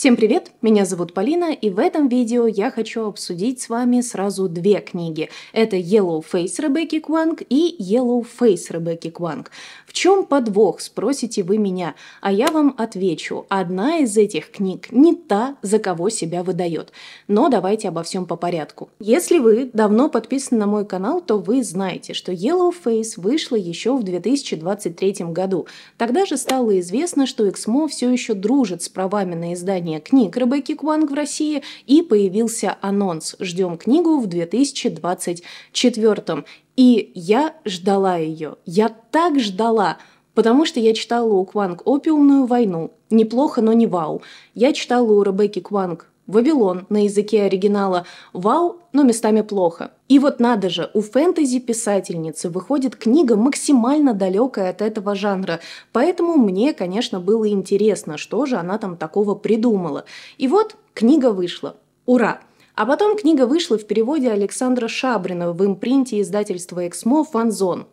Всем привет! Меня зовут Полина, и в этом видео я хочу обсудить с вами сразу две книги. Это Yellow Face Ребекки Кванг и Yellow Face Ребекки Кванг. В чем подвох, спросите вы меня, а я вам отвечу. Одна из этих книг не та, за кого себя выдает. Но давайте обо всем по порядку. Если вы давно подписаны на мой канал, то вы знаете, что Yellow Face вышла еще в 2023 году. Тогда же стало известно, что Эксмо все еще дружит с правами на издание издания книг Ребекки Куанг в России и появился анонс «Ждем книгу в 2024». И я ждала ее. Я так ждала, потому что я читала у Кванг «Опиумную войну». Неплохо, но не вау. Я читала у Ребекки Кванг Вавилон на языке оригинала «Вау», но местами плохо. И вот надо же, у фэнтези-писательницы выходит книга максимально далекая от этого жанра, поэтому мне, конечно, было интересно, что же она там такого придумала. И вот книга вышла. Ура! А потом книга вышла в переводе Александра Шабрина в импринте издательства «Эксмо» «Фанзон».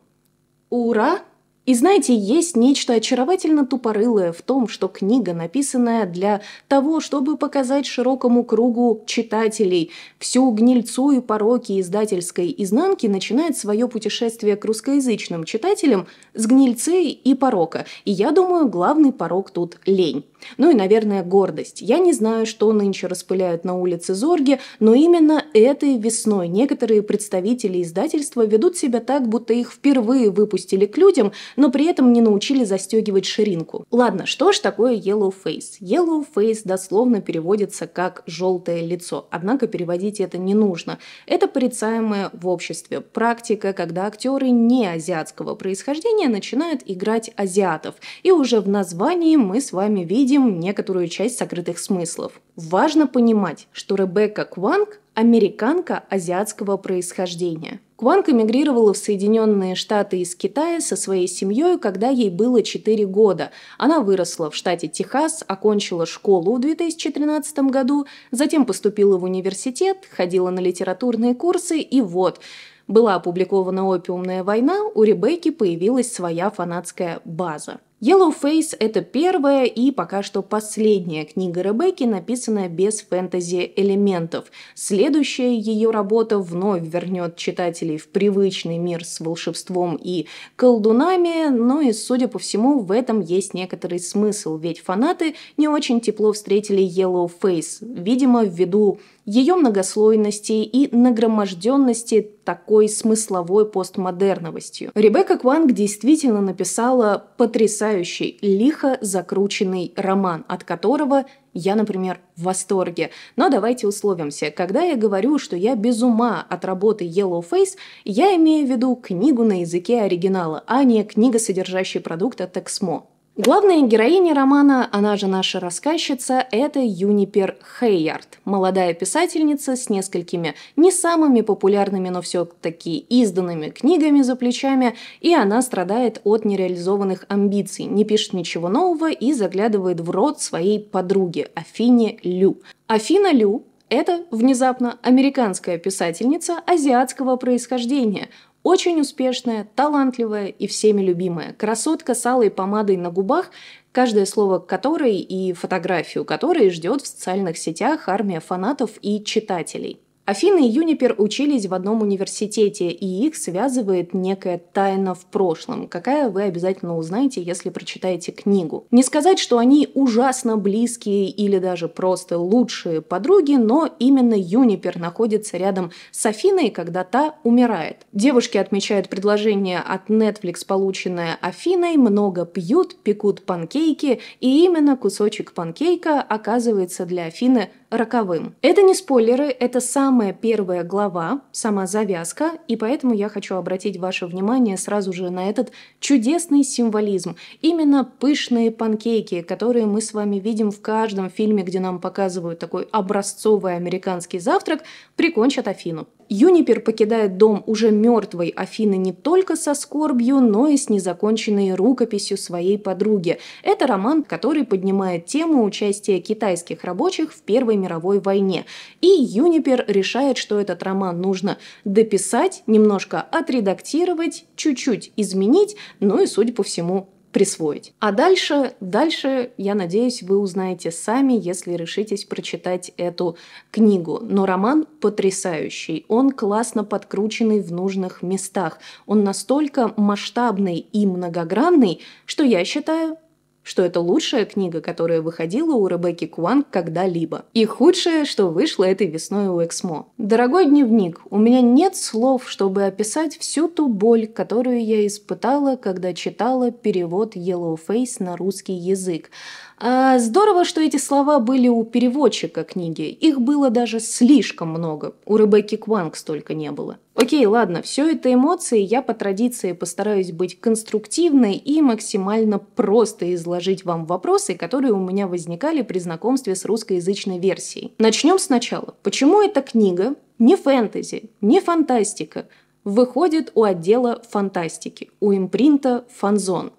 Ура! И знаете, есть нечто очаровательно тупорылое в том, что книга, написанная для того, чтобы показать широкому кругу читателей всю гнильцу и пороки издательской изнанки, начинает свое путешествие к русскоязычным читателям с гнильцы и порока. И я думаю, главный порок тут – лень. Ну и, наверное, гордость. Я не знаю, что нынче распыляют на улице Зорги, но именно этой весной некоторые представители издательства ведут себя так, будто их впервые выпустили к людям – но при этом не научили застегивать ширинку. Ладно, что ж такое yellow face? Yellow face дословно переводится как «желтое лицо», однако переводить это не нужно. Это порицаемая в обществе практика, когда актеры не азиатского происхождения начинают играть азиатов, и уже в названии мы с вами видим некоторую часть сокрытых смыслов. Важно понимать, что Ребекка Кванг – американка азиатского происхождения. Кванг эмигрировала в Соединенные Штаты из Китая со своей семьей, когда ей было 4 года. Она выросла в штате Техас, окончила школу в 2013 году, затем поступила в университет, ходила на литературные курсы и вот – была опубликована «Опиумная война», у Ребекки появилась своя фанатская база. Yellowface – это первая и пока что последняя книга Ребекки, написанная без фэнтези-элементов. Следующая ее работа вновь вернет читателей в привычный мир с волшебством и колдунами, но ну и, судя по всему, в этом есть некоторый смысл, ведь фанаты не очень тепло встретили Yellowface, видимо, ввиду ее многослойности и нагроможденности такой смысловой постмодерновостью. Ребекка Кванг действительно написала потрясающий, лихо закрученный роман, от которого я, например, в восторге. Но давайте условимся. Когда я говорю, что я без ума от работы Yellow Face, я имею в виду книгу на языке оригинала, а не книга, содержащая продукт от Эксмо. Главная героиня романа, она же наша рассказчица, это Юнипер Хейярд, молодая писательница с несколькими не самыми популярными, но все-таки изданными книгами за плечами, и она страдает от нереализованных амбиций, не пишет ничего нового и заглядывает в рот своей подруги Афине Лю. Афина Лю это внезапно американская писательница азиатского происхождения, очень успешная, талантливая и всеми любимая. Красотка с алой помадой на губах, каждое слово которой и фотографию которой ждет в социальных сетях армия фанатов и читателей. Афина и Юнипер учились в одном университете, и их связывает некая тайна в прошлом, какая вы обязательно узнаете, если прочитаете книгу. Не сказать, что они ужасно близкие или даже просто лучшие подруги, но именно Юнипер находится рядом с Афиной, когда та умирает. Девушки отмечают предложение от Netflix, полученное Афиной, много пьют, пекут панкейки, и именно кусочек панкейка оказывается для Афины роковым. Это не спойлеры, это самая первая глава, сама завязка, и поэтому я хочу обратить ваше внимание сразу же на этот чудесный символизм. Именно пышные панкейки, которые мы с вами видим в каждом фильме, где нам показывают такой образцовый американский завтрак, прикончат Афину. Юнипер покидает дом уже мертвой Афины не только со скорбью, но и с незаконченной рукописью своей подруги. Это роман, который поднимает тему участия китайских рабочих в Первой мировой войне. И Юнипер решает, что этот роман нужно дописать, немножко отредактировать, чуть-чуть изменить, ну и, судя по всему, присвоить. А дальше, дальше, я надеюсь, вы узнаете сами, если решитесь прочитать эту книгу. Но роман потрясающий, он классно подкрученный в нужных местах, он настолько масштабный и многогранный, что я считаю, что это лучшая книга, которая выходила у Ребекки Куанг когда-либо. И худшее, что вышло этой весной у Эксмо. Дорогой дневник, у меня нет слов, чтобы описать всю ту боль, которую я испытала, когда читала перевод Yellow Face на русский язык. А, здорово, что эти слова были у переводчика книги. Их было даже слишком много. У Ребекки Кванг столько не было. Окей, ладно, все это эмоции. Я по традиции постараюсь быть конструктивной и максимально просто изложить вам вопросы, которые у меня возникали при знакомстве с русскоязычной версией. Начнем сначала. Почему эта книга не фэнтези, не фантастика, выходит у отдела фантастики, у импринта «Фанзон».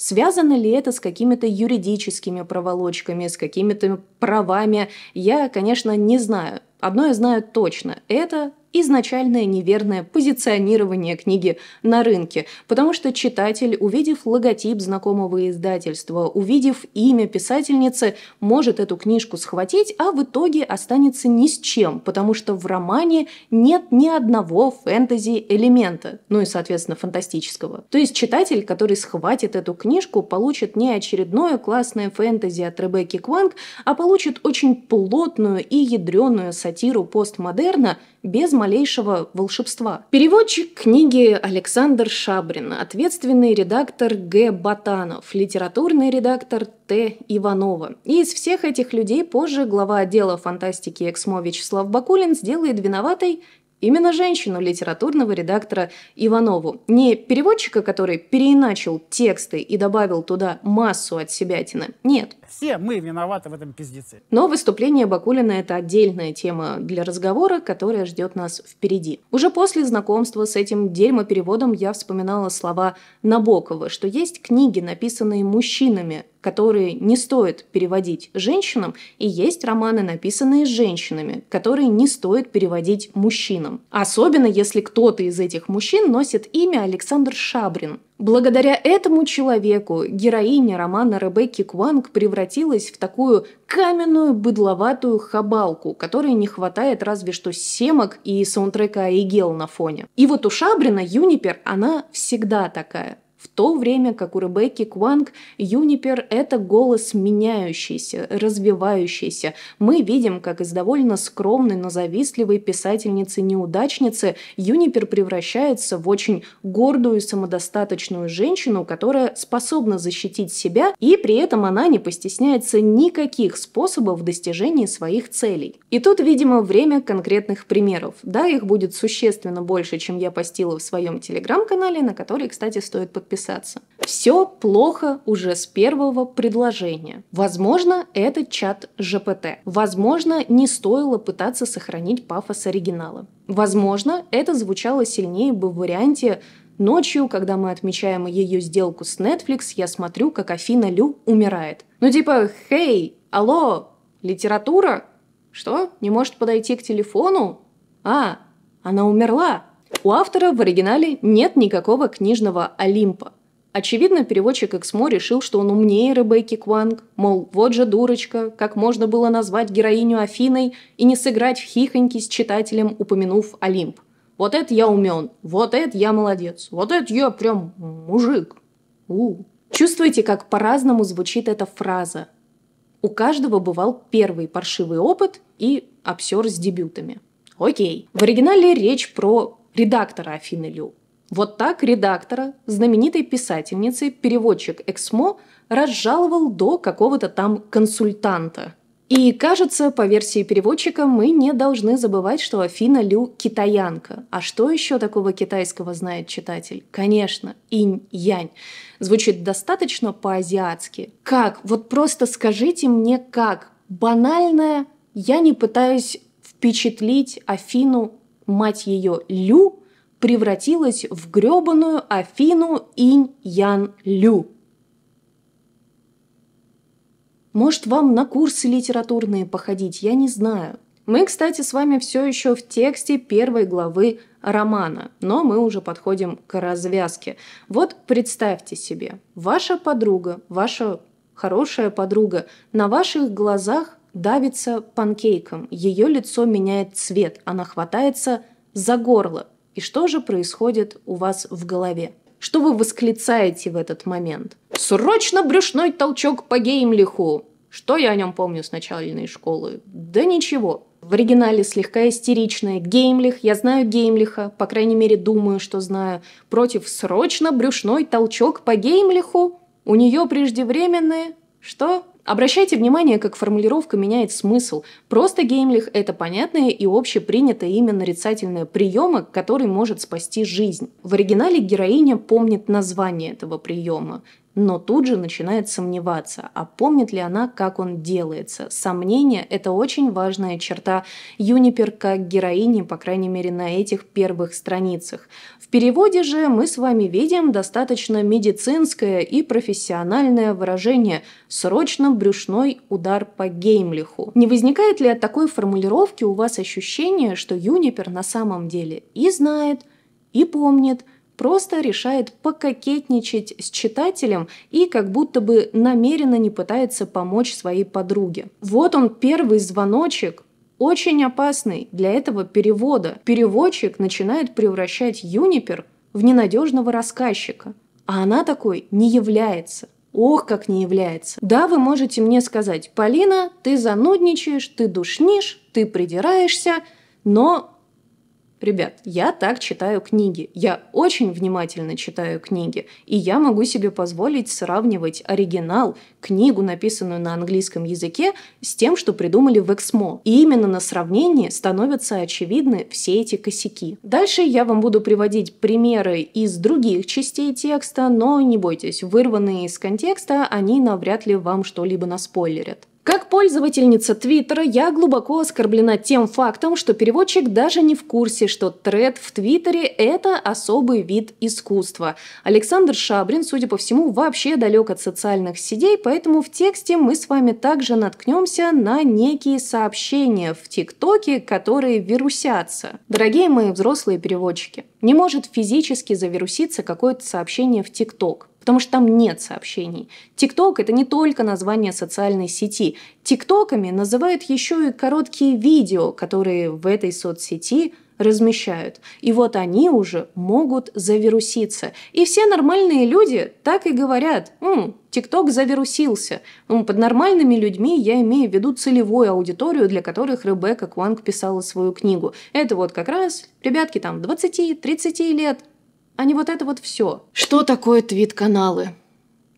Связано ли это с какими-то юридическими проволочками, с какими-то правами, я, конечно, не знаю. Одно я знаю точно – это изначальное неверное позиционирование книги на рынке, потому что читатель, увидев логотип знакомого издательства, увидев имя писательницы, может эту книжку схватить, а в итоге останется ни с чем, потому что в романе нет ни одного фэнтези-элемента, ну и, соответственно, фантастического. То есть читатель, который схватит эту книжку, получит не очередное классное фэнтези от Ребекки Кванг, а получит очень плотную и ядреную сатиру постмодерна, без малейшего волшебства. Переводчик книги Александр Шабрин, ответственный редактор Г. Батанов, литературный редактор Т. Иванова. И из всех этих людей позже глава отдела фантастики Эксмо Вячеслав Бакулин сделает виноватой именно женщину, литературного редактора Иванову. Не переводчика, который переиначил тексты и добавил туда массу от себя себятины. Нет, все мы виноваты в этом пиздеце. Но выступление Бакулина – это отдельная тема для разговора, которая ждет нас впереди. Уже после знакомства с этим дерьмопереводом я вспоминала слова Набокова, что есть книги, написанные мужчинами, которые не стоит переводить женщинам, и есть романы, написанные женщинами, которые не стоит переводить мужчинам. Особенно, если кто-то из этих мужчин носит имя Александр Шабрин – Благодаря этому человеку героиня романа Ребекки Кванг превратилась в такую каменную быдловатую хабалку, которой не хватает разве что семок и саундтрека Айгел на фоне. И вот у Шабрина Юнипер она всегда такая то время как у Ребекки Кванг Юнипер – это голос меняющийся, развивающийся. Мы видим, как из довольно скромной, но завистливой писательницы-неудачницы Юнипер превращается в очень гордую самодостаточную женщину, которая способна защитить себя, и при этом она не постесняется никаких способов достижения своих целей. И тут, видимо, время конкретных примеров. Да, их будет существенно больше, чем я постила в своем телеграм-канале, на который, кстати, стоит подписаться подписаться. Все плохо уже с первого предложения. Возможно, это чат ЖПТ. Возможно, не стоило пытаться сохранить пафос оригинала. Возможно, это звучало сильнее бы в варианте Ночью, когда мы отмечаем ее сделку с Netflix, я смотрю, как Афина Лю умирает. Ну типа, хей, алло, литература? Что? Не может подойти к телефону? А, она умерла. У автора в оригинале нет никакого книжного Олимпа. Очевидно, переводчик Эксмо решил, что он умнее Ребекки Кванг, мол, вот же дурочка, как можно было назвать героиню Афиной и не сыграть в хихоньки с читателем, упомянув Олимп. Вот это я умен, вот это я молодец, вот это я прям мужик. У. Чувствуете, как по-разному звучит эта фраза? У каждого бывал первый паршивый опыт и обсер с дебютами. Окей. В оригинале речь про редактора Афины Лю, вот так редактора, знаменитой писательницы, переводчик Эксмо разжаловал до какого-то там консультанта. И кажется, по версии переводчика, мы не должны забывать, что Афина Лю – китаянка. А что еще такого китайского знает читатель? Конечно, инь-янь. Звучит достаточно по-азиатски. Как? Вот просто скажите мне как. Банальное, я не пытаюсь впечатлить Афину, мать ее, Лю – превратилась в грёбаную Афину Инь-Ян-Лю. Может, вам на курсы литературные походить, я не знаю. Мы, кстати, с вами все еще в тексте первой главы романа, но мы уже подходим к развязке. Вот представьте себе, ваша подруга, ваша хорошая подруга на ваших глазах давится панкейком, ее лицо меняет цвет, она хватается за горло – и что же происходит у вас в голове? Что вы восклицаете в этот момент? Срочно брюшной толчок по геймлиху! Что я о нем помню с начальной школы? Да ничего. В оригинале слегка истеричное. Геймлих, я знаю Геймлиха, по крайней мере думаю, что знаю. Против срочно брюшной толчок по Геймлиху. У нее преждевременные... Что? Обращайте внимание, как формулировка меняет смысл. Просто геймлих – это понятное и общепринятое имя нарицательное приема, который может спасти жизнь. В оригинале героиня помнит название этого приема но тут же начинает сомневаться, а помнит ли она, как он делается. Сомнение – это очень важная черта Юнипер как героини, по крайней мере, на этих первых страницах. В переводе же мы с вами видим достаточно медицинское и профессиональное выражение «срочно брюшной удар по Геймлиху». Не возникает ли от такой формулировки у вас ощущение, что Юнипер на самом деле и знает, и помнит – просто решает пококетничать с читателем и как будто бы намеренно не пытается помочь своей подруге. Вот он первый звоночек, очень опасный для этого перевода. Переводчик начинает превращать Юнипер в ненадежного рассказчика, а она такой не является. Ох, как не является. Да, вы можете мне сказать, Полина, ты занудничаешь, ты душнишь, ты придираешься, но Ребят, я так читаю книги. Я очень внимательно читаю книги. И я могу себе позволить сравнивать оригинал, книгу, написанную на английском языке, с тем, что придумали в Эксмо. И именно на сравнении становятся очевидны все эти косяки. Дальше я вам буду приводить примеры из других частей текста, но не бойтесь, вырванные из контекста, они навряд ли вам что-либо наспойлерят. Как пользовательница Твиттера я глубоко оскорблена тем фактом, что переводчик даже не в курсе, что тред в Твиттере – это особый вид искусства. Александр Шабрин, судя по всему, вообще далек от социальных сетей, поэтому в тексте мы с вами также наткнемся на некие сообщения в ТикТоке, которые вирусятся. Дорогие мои взрослые переводчики, не может физически завируситься какое-то сообщение в ТикТок потому что там нет сообщений. ТикТок – это не только название социальной сети. ТикТоками называют еще и короткие видео, которые в этой соцсети размещают. И вот они уже могут завируситься. И все нормальные люди так и говорят, «М, ТикТок завирусился. Под нормальными людьми я имею в виду целевую аудиторию, для которых Ребекка Кванг писала свою книгу. Это вот как раз ребятки там 20-30 лет, а не вот это вот все. Что такое твит-каналы?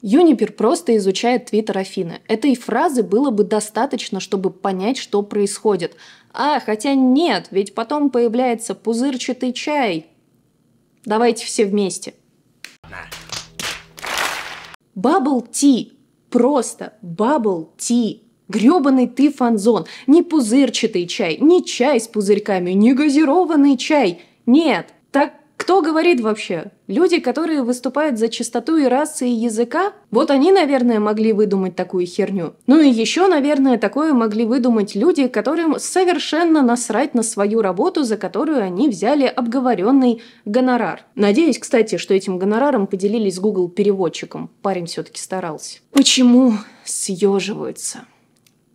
Юнипер просто изучает твиттер Афины. Этой фразы было бы достаточно, чтобы понять, что происходит. А, хотя нет, ведь потом появляется пузырчатый чай. Давайте все вместе. Bubble Tea. Просто Bubble Tea. Грёбаный ты фанзон. Не пузырчатый чай, не чай с пузырьками, не газированный чай. Нет, кто говорит вообще? Люди, которые выступают за чистоту и расы и языка? Вот они, наверное, могли выдумать такую херню. Ну и еще, наверное, такое могли выдумать люди, которым совершенно насрать на свою работу, за которую они взяли обговоренный гонорар. Надеюсь, кстати, что этим гонораром поделились Google переводчиком. Парень все-таки старался. Почему съеживаются?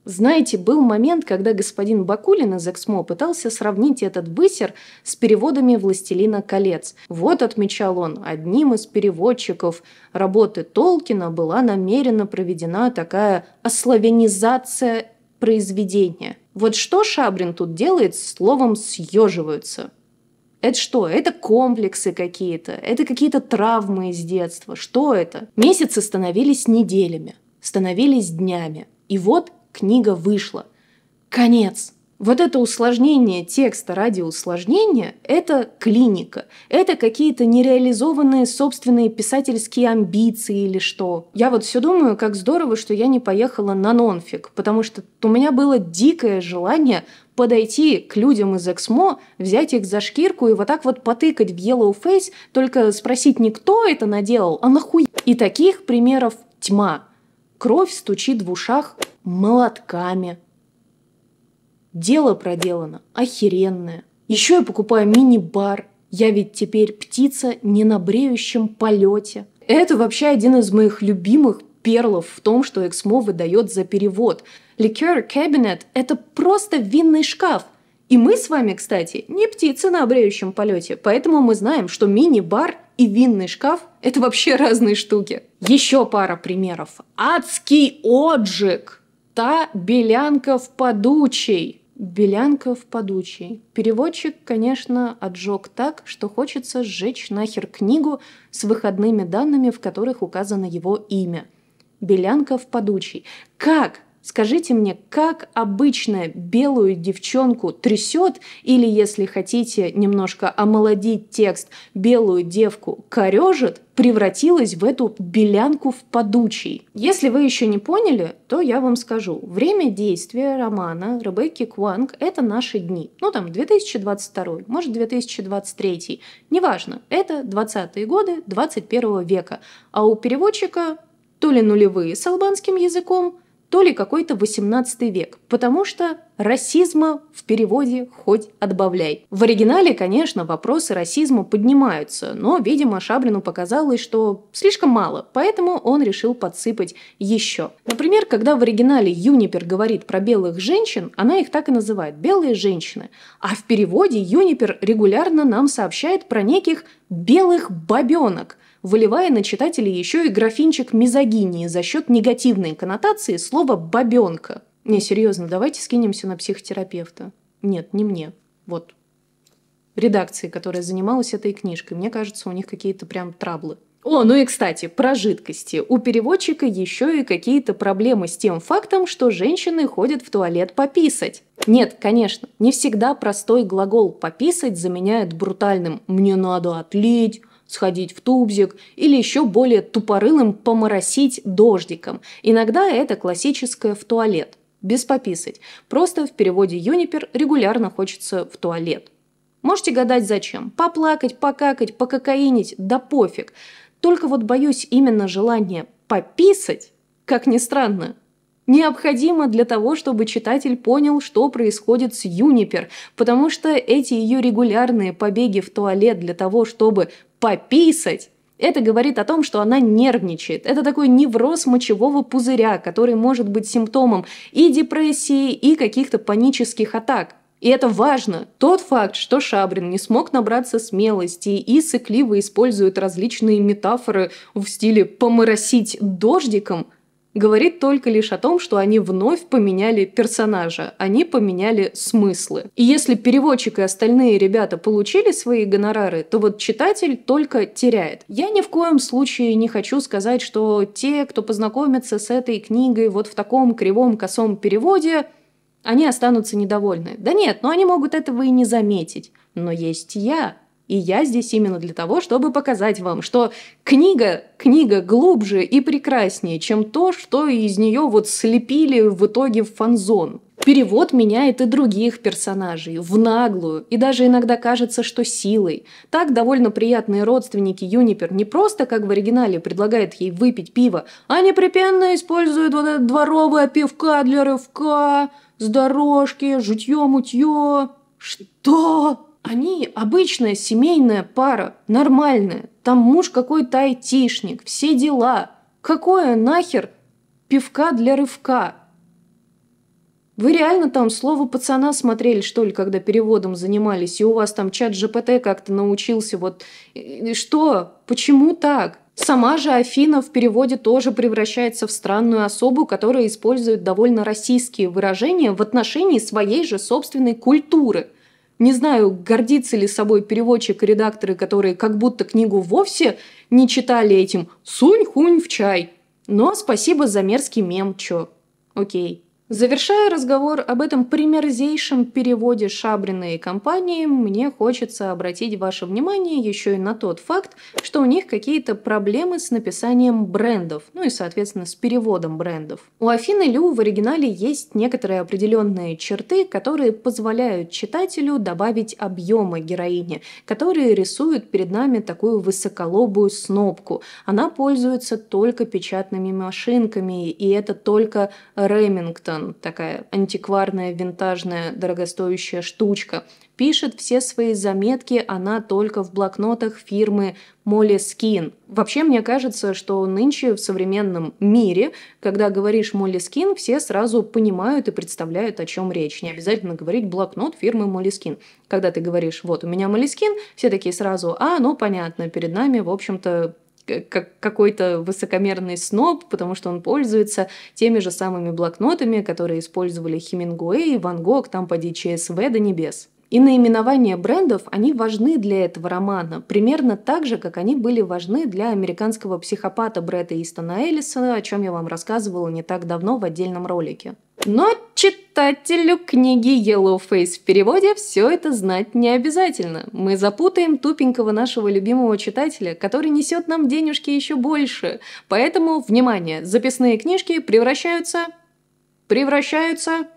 Знаете, был момент, когда господин Бакулин из Эксмо пытался сравнить этот высер с переводами «Властелина колец». Вот, отмечал он, одним из переводчиков работы Толкина была намеренно проведена такая ославянизация произведения. Вот что Шабрин тут делает словом «съеживаются»? Это что? Это комплексы какие-то, это какие-то травмы из детства. Что это? Месяцы становились неделями, становились днями. И вот книга вышла. Конец. Вот это усложнение текста ради усложнения – это клиника. Это какие-то нереализованные собственные писательские амбиции или что. Я вот все думаю, как здорово, что я не поехала на нонфик, потому что у меня было дикое желание подойти к людям из Эксмо, взять их за шкирку и вот так вот потыкать в Yellow Face, только спросить не кто это наделал, а нахуй. И таких примеров тьма. Кровь стучит в ушах, молотками. Дело проделано охеренное. Еще я покупаю мини-бар. Я ведь теперь птица не на бреющем полете. Это вообще один из моих любимых перлов в том, что Эксмо выдает за перевод. Ликер кабинет это просто винный шкаф. И мы с вами, кстати, не птицы на обреющем полете, поэтому мы знаем, что мини-бар и винный шкаф – это вообще разные штуки. Еще пара примеров. Адский отжиг! та Белянков подучий. Белянков подучий. Переводчик, конечно, отжег так, что хочется сжечь нахер книгу с выходными данными, в которых указано его имя. Белянков подучий. Как? Скажите мне, как обычно белую девчонку трясет, или, если хотите немножко омолодить текст, белую девку корежит, превратилась в эту белянку в подучий. Если вы еще не поняли, то я вам скажу. Время действия романа Ребекки Куанг – это наши дни. Ну, там, 2022, может, 2023. Неважно, это 20-е годы 21 века. А у переводчика то ли нулевые с албанским языком – то ли какой-то 18 век, потому что расизма в переводе хоть отбавляй. В оригинале, конечно, вопросы расизма поднимаются, но, видимо, Шабрину показалось, что слишком мало, поэтому он решил подсыпать еще. Например, когда в оригинале Юнипер говорит про белых женщин, она их так и называет – белые женщины, а в переводе Юнипер регулярно нам сообщает про неких белых бабенок – выливая на читателей еще и графинчик мизогинии за счет негативной коннотации слова «бабенка». Не, серьезно, давайте скинемся на психотерапевта. Нет, не мне. Вот. Редакции, которая занималась этой книжкой. Мне кажется, у них какие-то прям траблы. О, ну и кстати, про жидкости. У переводчика еще и какие-то проблемы с тем фактом, что женщины ходят в туалет пописать. Нет, конечно, не всегда простой глагол «пописать» заменяет брутальным «мне надо отлить», сходить в тубзик или еще более тупорылым поморосить дождиком. Иногда это классическое в туалет. Без пописать. Просто в переводе Юнипер регулярно хочется в туалет. Можете гадать зачем. Поплакать, покакать, пококаинить, да пофиг. Только вот боюсь именно желание пописать, как ни странно, необходимо для того, чтобы читатель понял, что происходит с Юнипер, потому что эти ее регулярные побеги в туалет для того, чтобы пописать, это говорит о том, что она нервничает. Это такой невроз мочевого пузыря, который может быть симптомом и депрессии, и каких-то панических атак. И это важно. Тот факт, что Шабрин не смог набраться смелости и сыкливо использует различные метафоры в стиле «поморосить дождиком», говорит только лишь о том, что они вновь поменяли персонажа, они поменяли смыслы. И если переводчик и остальные ребята получили свои гонорары, то вот читатель только теряет. Я ни в коем случае не хочу сказать, что те, кто познакомится с этой книгой вот в таком кривом косом переводе, они останутся недовольны. Да нет, но они могут этого и не заметить. Но есть я, и я здесь именно для того, чтобы показать вам, что книга, книга глубже и прекраснее, чем то, что из нее вот слепили в итоге в фанзон. Перевод меняет и других персонажей, в наглую, и даже иногда кажется, что силой. Так довольно приятные родственники Юнипер не просто, как в оригинале, предлагают ей выпить пиво, а непрепенно используют вот это дворовое пивка для рывка, с дорожки, жутье-мутье. Что? Они обычная семейная пара, нормальная. Там муж какой-то айтишник, все дела. Какое нахер пивка для рывка? Вы реально там слово пацана смотрели, что ли, когда переводом занимались, и у вас там чат ЖПТ как-то научился, вот э, э, что, почему так? Сама же Афина в переводе тоже превращается в странную особу, которая использует довольно российские выражения в отношении своей же собственной культуры. Не знаю, гордится ли собой переводчик и редакторы, которые как будто книгу вовсе не читали этим «сунь-хунь в чай». Но спасибо за мерзкий мем, чё. Окей. Завершая разговор об этом примерзейшем переводе Шабрина и компании, мне хочется обратить ваше внимание еще и на тот факт, что у них какие-то проблемы с написанием брендов, ну и, соответственно, с переводом брендов. У Афины Лю в оригинале есть некоторые определенные черты, которые позволяют читателю добавить объемы героине, которые рисуют перед нами такую высоколобую снопку. Она пользуется только печатными машинками, и это только Ремингтон такая антикварная, винтажная, дорогостоящая штучка, пишет все свои заметки она только в блокнотах фирмы Молли Скин. Вообще, мне кажется, что нынче в современном мире, когда говоришь Молли Скин, все сразу понимают и представляют, о чем речь. Не обязательно говорить блокнот фирмы Молли Скин. Когда ты говоришь, вот у меня Молли Скин, все такие сразу, а, ну понятно, перед нами, в общем-то, Э, как какой-то высокомерный сноб, потому что он пользуется теми же самыми блокнотами, которые использовали Хемингуэй и Ван Гог, там поди ЧСВ до небес. И наименования брендов, они важны для этого романа, примерно так же, как они были важны для американского психопата Брэда Истона Эллиса, о чем я вам рассказывала не так давно в отдельном ролике. Но читайте читателю книги Yellow Face в переводе все это знать не обязательно. Мы запутаем тупенького нашего любимого читателя, который несет нам денежки еще больше. Поэтому, внимание, записные книжки превращаются... превращаются...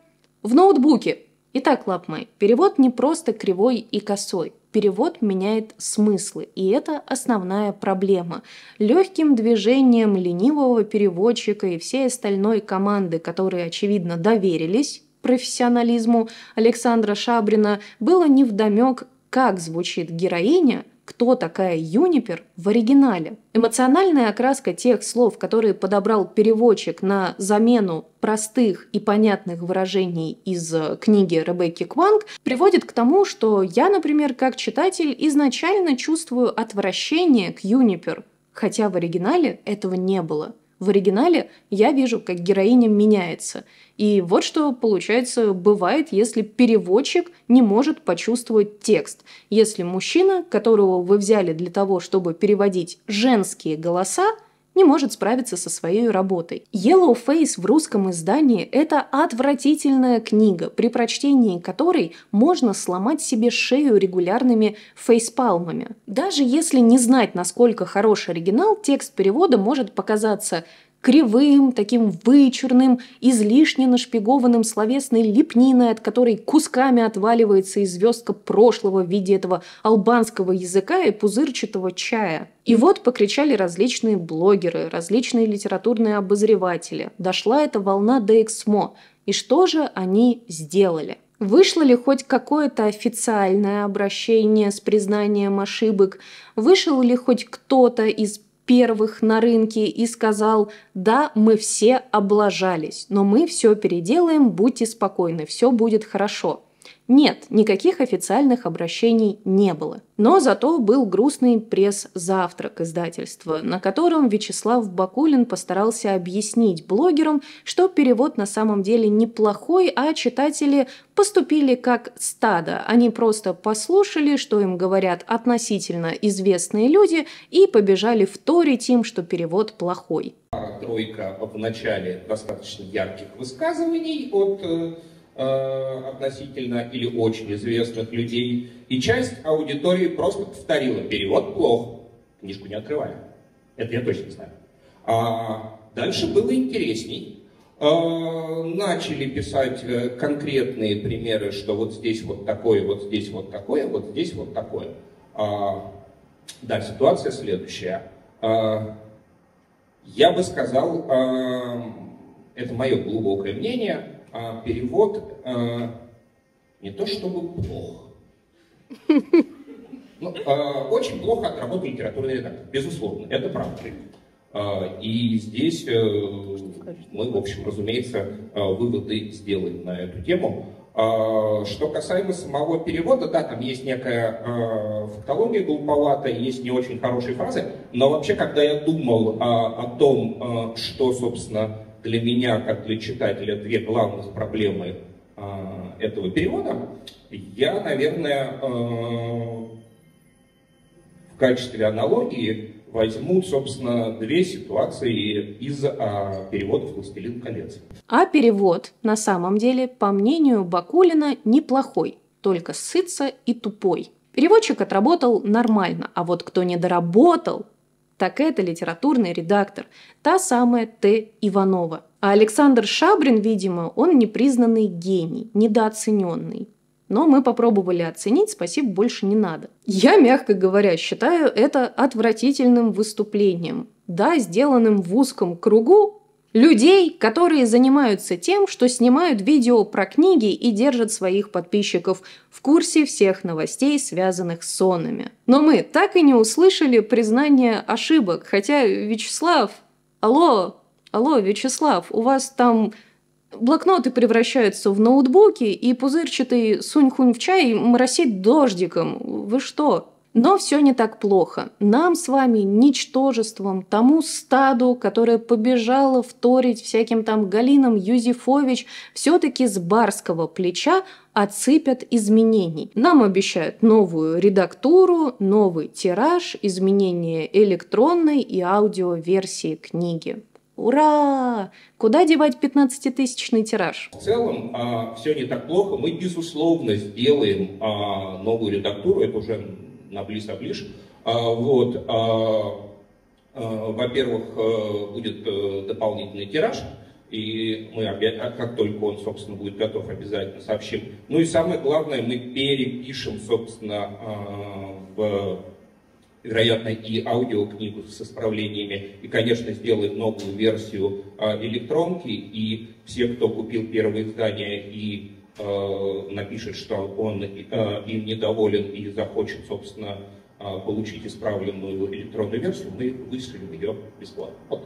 в ноутбуки. Итак, лап перевод не просто кривой и косой. Перевод меняет смыслы, и это основная проблема. Легким движением ленивого переводчика и всей остальной команды, которые, очевидно, доверились, профессионализму Александра Шабрина было невдомек, как звучит героиня, кто такая Юнипер в оригинале. Эмоциональная окраска тех слов, которые подобрал переводчик на замену простых и понятных выражений из э, книги Ребекки Кванг, приводит к тому, что я, например, как читатель, изначально чувствую отвращение к Юнипер, хотя в оригинале этого не было. В оригинале я вижу, как героиня меняется – и вот что, получается, бывает, если переводчик не может почувствовать текст. Если мужчина, которого вы взяли для того, чтобы переводить женские голоса, не может справиться со своей работой. Yellow Face в русском издании – это отвратительная книга, при прочтении которой можно сломать себе шею регулярными фейспалмами. Даже если не знать, насколько хорош оригинал, текст перевода может показаться кривым, таким вычурным, излишне нашпигованным словесной лепниной, от которой кусками отваливается и звездка прошлого в виде этого албанского языка и пузырчатого чая. И вот покричали различные блогеры, различные литературные обозреватели. Дошла эта волна до Эксмо. И что же они сделали? Вышло ли хоть какое-то официальное обращение с признанием ошибок? Вышел ли хоть кто-то из первых на рынке и сказал, да, мы все облажались, но мы все переделаем, будьте спокойны, все будет хорошо. Нет, никаких официальных обращений не было. Но зато был грустный пресс-завтрак издательства, на котором Вячеслав Бакулин постарался объяснить блогерам, что перевод на самом деле неплохой, а читатели поступили как стадо. Они просто послушали, что им говорят относительно известные люди, и побежали вторить им, что перевод плохой. Тройка в начале достаточно ярких высказываний от э, Э, относительно или очень известных людей, и часть аудитории просто повторила перевод плох, книжку не открывали. Это я точно знаю. А дальше было интересней. Э, начали писать э, конкретные примеры, что вот здесь вот такое, вот здесь вот такое, вот здесь вот такое. А, да, ситуация следующая. А, я бы сказал, это мое глубокое мнение, а, перевод а, не то чтобы плох. Ну, а, очень плохо отработан литературный редактор, безусловно, это правда. и здесь э, мы, в общем, разумеется, выводы сделаем на эту тему. Что касаемо самого перевода, да, там есть некая фактология глуповатая, есть не очень хорошие фразы, но вообще, когда я думал о том, что, собственно, для меня, как для читателя, две главных проблемы а, этого перевода, я, наверное, а, в качестве аналогии возьму, собственно, две ситуации из а, перевода «Властелин колец». А перевод, на самом деле, по мнению Бакулина, неплохой, только сытся и тупой. Переводчик отработал нормально, а вот кто не доработал, так это литературный редактор, та самая Т. Иванова. А Александр Шабрин, видимо, он непризнанный гений, недооцененный. Но мы попробовали оценить, спасибо больше не надо. Я, мягко говоря, считаю это отвратительным выступлением. Да, сделанным в узком кругу, Людей, которые занимаются тем, что снимают видео про книги и держат своих подписчиков в курсе всех новостей, связанных с сонами. Но мы так и не услышали признания ошибок, хотя Вячеслав... Алло, алло, Вячеслав, у вас там блокноты превращаются в ноутбуки, и пузырчатый сунь-хунь в чай моросит дождиком. Вы что? Но все не так плохо. Нам с вами, ничтожеством, тому стаду, которое побежало вторить всяким там Галинам Юзефович, все-таки с барского плеча отсыпят изменений. Нам обещают новую редактуру, новый тираж, изменение электронной и аудиоверсии книги. Ура! Куда девать 15-тысячный тираж? В целом, а, все не так плохо. Мы, безусловно, сделаем а, новую редактуру. Это уже на близ-оближ. А, вот, а, а, во-первых, э, будет э, дополнительный тираж, и мы, как только он, собственно, будет готов, обязательно сообщим. Ну и самое главное, мы перепишем, собственно, в, вероятно, и аудиокнигу с исправлениями, и, конечно, сделаем новую версию электронки, и все, кто купил первое издание и Э, напишет, что он э, им недоволен и захочет, собственно, э, получить исправленную электронную версию, мы вышлем ее бесплатно. Вот.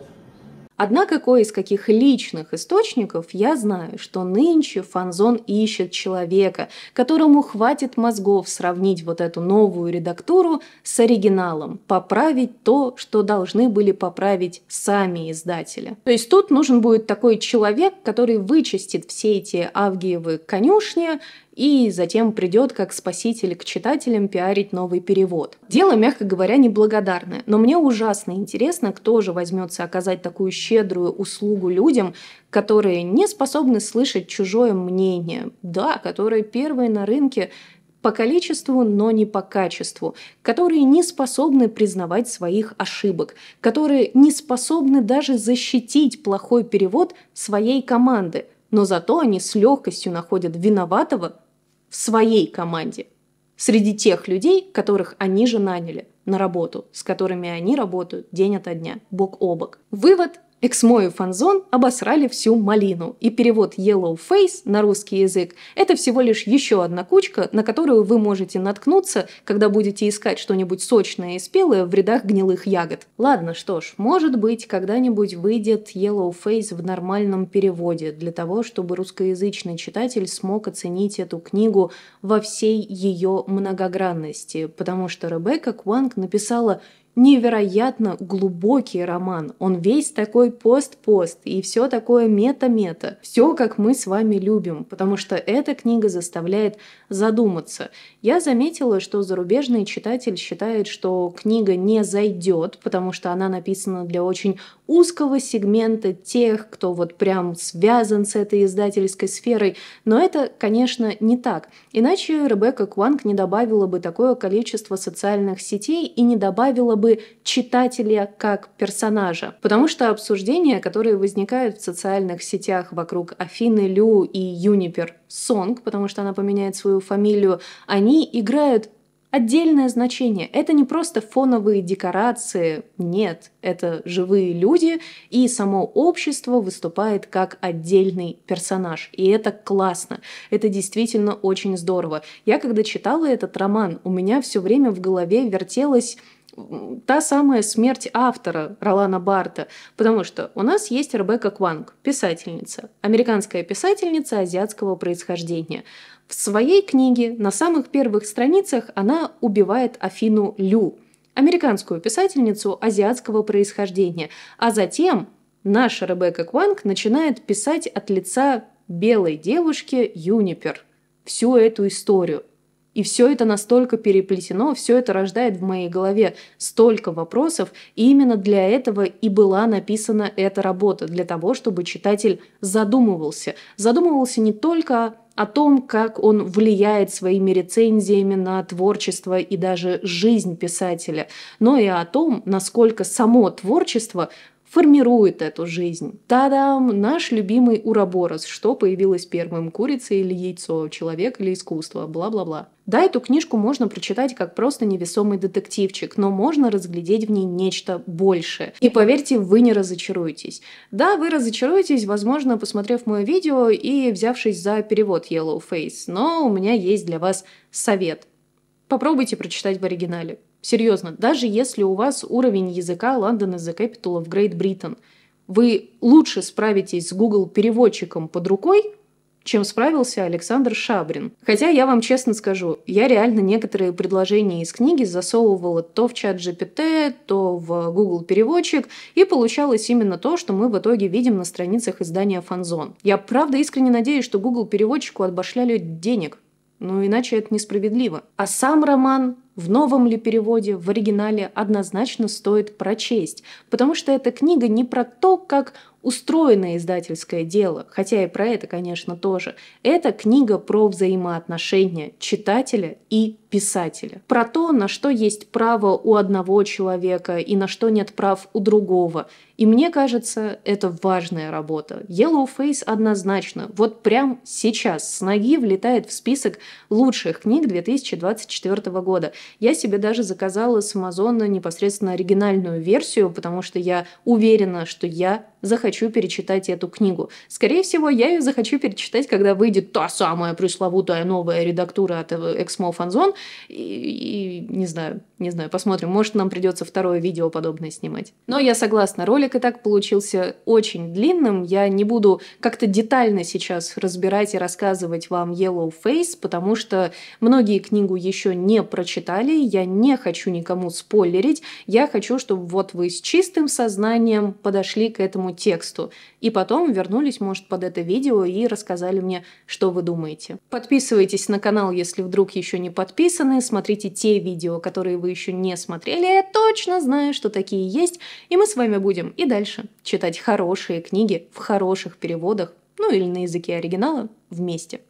Однако кое из каких личных источников я знаю, что нынче Фанзон ищет человека, которому хватит мозгов сравнить вот эту новую редактуру с оригиналом, поправить то, что должны были поправить сами издатели. То есть тут нужен будет такой человек, который вычистит все эти авгиевы конюшни и затем придет как спаситель к читателям пиарить новый перевод. Дело, мягко говоря, неблагодарное, но мне ужасно интересно, кто же возьмется оказать такую щедрую услугу людям, которые не способны слышать чужое мнение, да, которые первые на рынке по количеству, но не по качеству, которые не способны признавать своих ошибок, которые не способны даже защитить плохой перевод своей команды, но зато они с легкостью находят виноватого в своей команде, среди тех людей, которых они же наняли на работу, с которыми они работают день ото дня, бок о бок. Вывод Эксмо и Фанзон обосрали всю малину, и перевод Yellow Face на русский язык – это всего лишь еще одна кучка, на которую вы можете наткнуться, когда будете искать что-нибудь сочное и спелое в рядах гнилых ягод. Ладно, что ж, может быть, когда-нибудь выйдет Yellow Face в нормальном переводе, для того, чтобы русскоязычный читатель смог оценить эту книгу во всей ее многогранности, потому что Ребекка Кванг написала невероятно глубокий роман. Он весь такой пост-пост и все такое мета-мета. Все, как мы с вами любим, потому что эта книга заставляет задуматься. Я заметила, что зарубежный читатель считает, что книга не зайдет, потому что она написана для очень узкого сегмента тех, кто вот прям связан с этой издательской сферой. Но это, конечно, не так. Иначе Ребекка Кванг не добавила бы такое количество социальных сетей и не добавила бы читателя как персонажа. Потому что обсуждения, которые возникают в социальных сетях вокруг Афины Лю и Юнипер Сонг, потому что она поменяет свою фамилию, они играют отдельное значение. Это не просто фоновые декорации, нет, это живые люди, и само общество выступает как отдельный персонаж. И это классно, это действительно очень здорово. Я когда читала этот роман, у меня все время в голове вертелось та самая смерть автора Ролана Барта, потому что у нас есть Ребекка Кванг, писательница, американская писательница азиатского происхождения. В своей книге на самых первых страницах она убивает Афину Лю, американскую писательницу азиатского происхождения, а затем наша Ребекка Кванг начинает писать от лица белой девушки Юнипер всю эту историю. И все это настолько переплетено, все это рождает в моей голове столько вопросов, и именно для этого и была написана эта работа, для того, чтобы читатель задумывался. Задумывался не только о о том, как он влияет своими рецензиями на творчество и даже жизнь писателя, но и о том, насколько само творчество формирует эту жизнь. Та-дам! Наш любимый уроборос. Что появилось первым, курица или яйцо, человек или искусство, бла-бла-бла. Да, эту книжку можно прочитать как просто невесомый детективчик, но можно разглядеть в ней нечто большее. И поверьте, вы не разочаруетесь. Да, вы разочаруетесь, возможно, посмотрев мое видео и взявшись за перевод Yellow Face, но у меня есть для вас совет. Попробуйте прочитать в оригинале. Серьезно, даже если у вас уровень языка London is the capital of Great Britain, вы лучше справитесь с Google переводчиком под рукой, чем справился Александр Шабрин. Хотя я вам честно скажу, я реально некоторые предложения из книги засовывала то в чат GPT, то в Google переводчик, и получалось именно то, что мы в итоге видим на страницах издания Фанзон. Я правда искренне надеюсь, что Google переводчику отбашляли денег, но иначе это несправедливо. А сам роман в новом ли переводе, в оригинале однозначно стоит прочесть, потому что эта книга не про то, как устроено издательское дело, хотя и про это, конечно, тоже. Это книга про взаимоотношения читателя и писателя. Про то, на что есть право у одного человека и на что нет прав у другого. И мне кажется, это важная работа. Yellow Face однозначно, вот прям сейчас с ноги влетает в список лучших книг 2024 года. Я себе даже заказала с Амазона непосредственно оригинальную версию, потому что я уверена, что я захочу перечитать эту книгу. Скорее всего, я ее захочу перечитать, когда выйдет та самая пресловутая новая редактура от Эксмо Фанзон. И, и не знаю, не знаю, посмотрим. Может, нам придется второе видео подобное снимать. Но я согласна, ролик и так получился очень длинным. Я не буду как-то детально сейчас разбирать и рассказывать вам Yellow Face, потому что многие книгу еще не прочитали. Я не хочу никому спойлерить. Я хочу, чтобы вот вы с чистым сознанием подошли к этому тексту. И потом вернулись, может, под это видео и рассказали мне, что вы думаете. Подписывайтесь на канал, если вдруг еще не подписаны. Смотрите те видео, которые вы еще не смотрели. Я точно знаю, что такие есть. И мы с вами будем и дальше читать хорошие книги в хороших переводах, ну или на языке оригинала вместе.